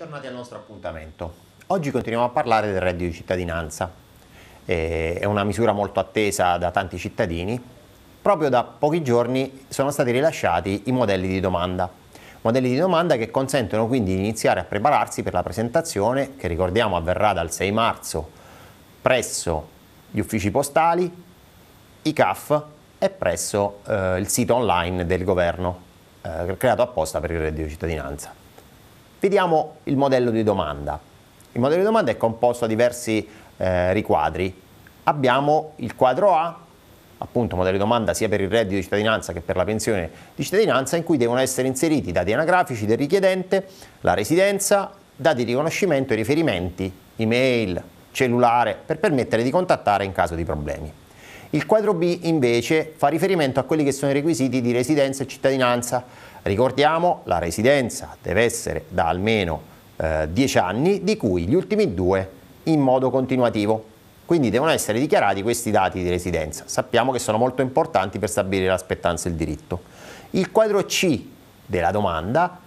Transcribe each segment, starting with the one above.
bentornati al nostro appuntamento. Oggi continuiamo a parlare del reddito di cittadinanza. Eh, è una misura molto attesa da tanti cittadini. Proprio da pochi giorni sono stati rilasciati i modelli di domanda. Modelli di domanda che consentono quindi di iniziare a prepararsi per la presentazione, che ricordiamo avverrà dal 6 marzo presso gli uffici postali, i CAF e presso eh, il sito online del governo, eh, creato apposta per il reddito di cittadinanza. Vediamo il modello di domanda. Il modello di domanda è composto da diversi eh, riquadri. Abbiamo il quadro A, appunto modello di domanda sia per il reddito di cittadinanza che per la pensione di cittadinanza, in cui devono essere inseriti i dati anagrafici del richiedente, la residenza, dati di riconoscimento e riferimenti, email, cellulare, per permettere di contattare in caso di problemi. Il quadro B invece fa riferimento a quelli che sono i requisiti di residenza e cittadinanza. Ricordiamo, la residenza deve essere da almeno 10 eh, anni, di cui gli ultimi due in modo continuativo. Quindi devono essere dichiarati questi dati di residenza. Sappiamo che sono molto importanti per stabilire l'aspettanza e il diritto. Il quadro C della domanda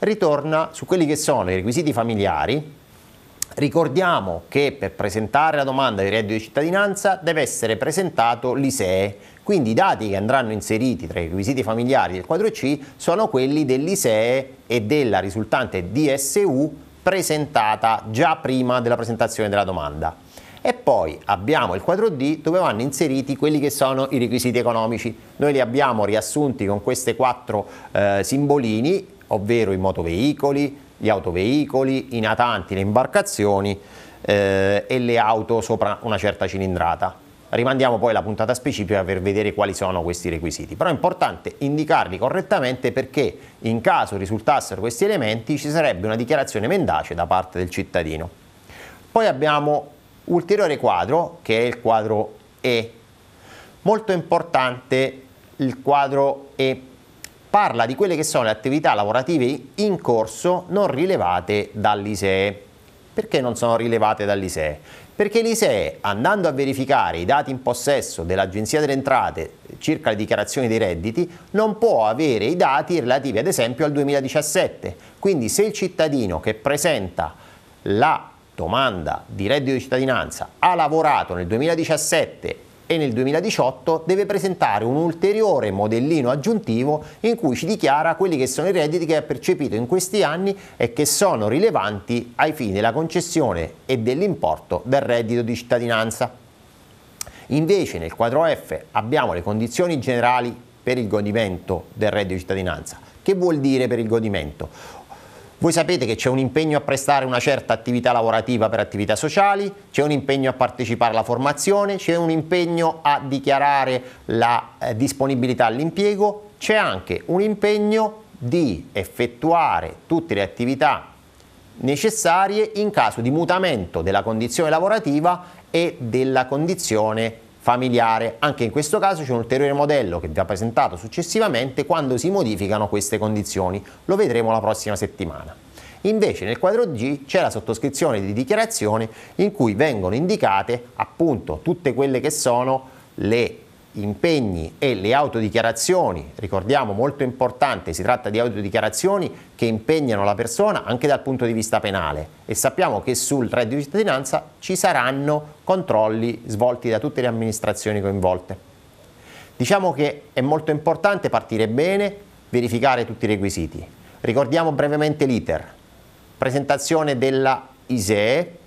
ritorna su quelli che sono i requisiti familiari Ricordiamo che per presentare la domanda di reddito di cittadinanza deve essere presentato l'ISEE, quindi i dati che andranno inseriti tra i requisiti familiari del quadro C sono quelli dell'ISEE e della risultante DSU presentata già prima della presentazione della domanda. E poi abbiamo il quadro D dove vanno inseriti quelli che sono i requisiti economici. Noi li abbiamo riassunti con questi quattro eh, simbolini, ovvero i motoveicoli, gli autoveicoli, i natanti, le imbarcazioni eh, e le auto sopra una certa cilindrata. Rimandiamo poi la puntata specifica per vedere quali sono questi requisiti, però è importante indicarli correttamente perché in caso risultassero questi elementi ci sarebbe una dichiarazione mendace da parte del cittadino. Poi abbiamo ulteriore quadro che è il quadro E. Molto importante il quadro E parla di quelle che sono le attività lavorative in corso non rilevate dall'ISEE. Perché non sono rilevate dall'ISEE? Perché l'ISEE, andando a verificare i dati in possesso dell'Agenzia delle Entrate circa le dichiarazioni dei redditi, non può avere i dati relativi ad esempio al 2017. Quindi se il cittadino che presenta la domanda di reddito di cittadinanza ha lavorato nel 2017 e nel 2018 deve presentare un ulteriore modellino aggiuntivo in cui ci dichiara quelli che sono i redditi che ha percepito in questi anni e che sono rilevanti ai fini della concessione e dell'importo del reddito di cittadinanza. Invece nel quadro F abbiamo le condizioni generali per il godimento del reddito di cittadinanza. Che vuol dire per il godimento? Voi sapete che c'è un impegno a prestare una certa attività lavorativa per attività sociali, c'è un impegno a partecipare alla formazione, c'è un impegno a dichiarare la eh, disponibilità all'impiego, c'è anche un impegno di effettuare tutte le attività necessarie in caso di mutamento della condizione lavorativa e della condizione familiare. Anche in questo caso c'è un ulteriore modello che vi ho presentato successivamente quando si modificano queste condizioni. Lo vedremo la prossima settimana. Invece nel quadro G c'è la sottoscrizione di dichiarazione in cui vengono indicate appunto tutte quelle che sono le impegni e le autodichiarazioni, ricordiamo molto importante, si tratta di autodichiarazioni che impegnano la persona anche dal punto di vista penale e sappiamo che sul reddito di cittadinanza ci saranno controlli svolti da tutte le amministrazioni coinvolte. Diciamo che è molto importante partire bene, verificare tutti i requisiti. Ricordiamo brevemente l'iter, presentazione della ISEE,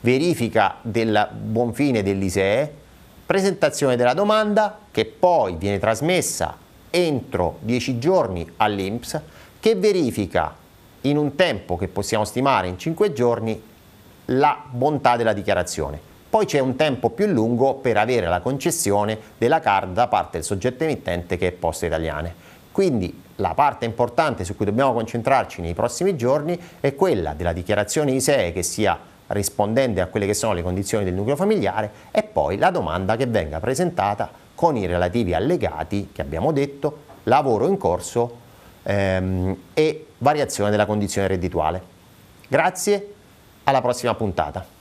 verifica del buon fine dell'ISEE, presentazione della domanda che poi viene trasmessa entro 10 giorni all'INPS che verifica in un tempo che possiamo stimare in 5 giorni la bontà della dichiarazione. Poi c'è un tempo più lungo per avere la concessione della card da parte del soggetto emittente che è Poste Italiane. Quindi la parte importante su cui dobbiamo concentrarci nei prossimi giorni è quella della dichiarazione ISEE che sia rispondente a quelle che sono le condizioni del nucleo familiare e poi la domanda che venga presentata con i relativi allegati che abbiamo detto, lavoro in corso ehm, e variazione della condizione reddituale. Grazie, alla prossima puntata.